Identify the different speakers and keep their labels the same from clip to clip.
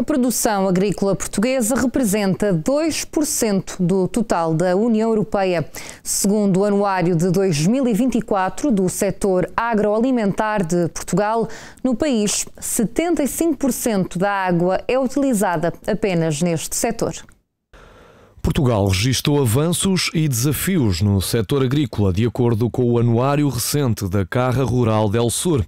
Speaker 1: A produção agrícola portuguesa representa 2% do total da União Europeia. Segundo o anuário de 2024 do setor agroalimentar de Portugal, no país, 75% da água é utilizada apenas neste setor.
Speaker 2: Portugal registrou avanços e desafios no setor agrícola, de acordo com o anuário recente da Carra Rural del Sur.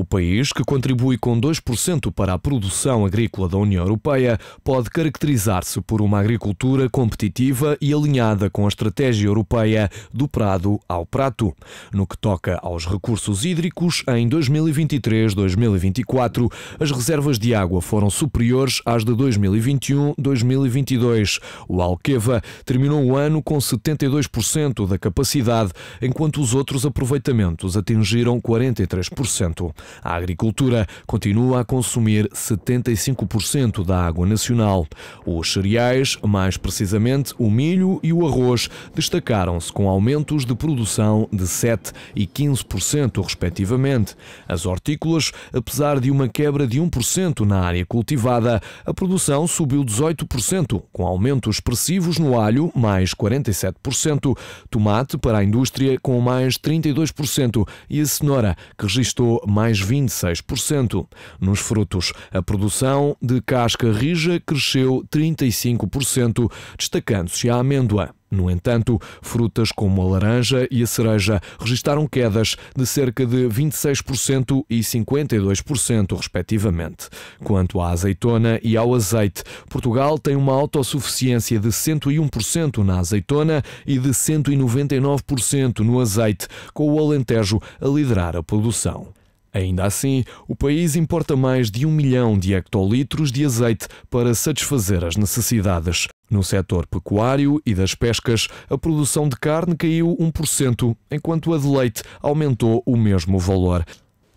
Speaker 2: O país, que contribui com 2% para a produção agrícola da União Europeia, pode caracterizar-se por uma agricultura competitiva e alinhada com a estratégia europeia do prado ao prato. No que toca aos recursos hídricos, em 2023-2024, as reservas de água foram superiores às de 2021-2022. O Alqueva terminou o ano com 72% da capacidade, enquanto os outros aproveitamentos atingiram 43%. A agricultura continua a consumir 75% da água nacional. Os cereais, mais precisamente o milho e o arroz, destacaram-se com aumentos de produção de 7% e 15%, respectivamente. As hortícolas, apesar de uma quebra de 1% na área cultivada, a produção subiu 18%, com aumentos expressivos no alho, mais 47%, tomate para a indústria, com mais 32%, e a cenoura, que registou mais mais 26%. Nos frutos, a produção de casca rija cresceu 35%, destacando-se a amêndoa. No entanto, frutas como a laranja e a cereja registaram quedas de cerca de 26% e 52%, respectivamente. Quanto à azeitona e ao azeite, Portugal tem uma autossuficiência de 101% na azeitona e de 199% no azeite, com o Alentejo a liderar a produção. Ainda assim, o país importa mais de um milhão de hectolitros de azeite para satisfazer as necessidades. No setor pecuário e das pescas, a produção de carne caiu 1%, enquanto a de leite aumentou o mesmo valor.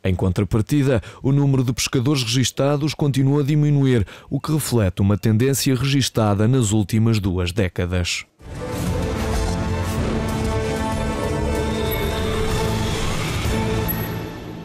Speaker 2: Em contrapartida, o número de pescadores registados continua a diminuir, o que reflete uma tendência registada nas últimas duas décadas.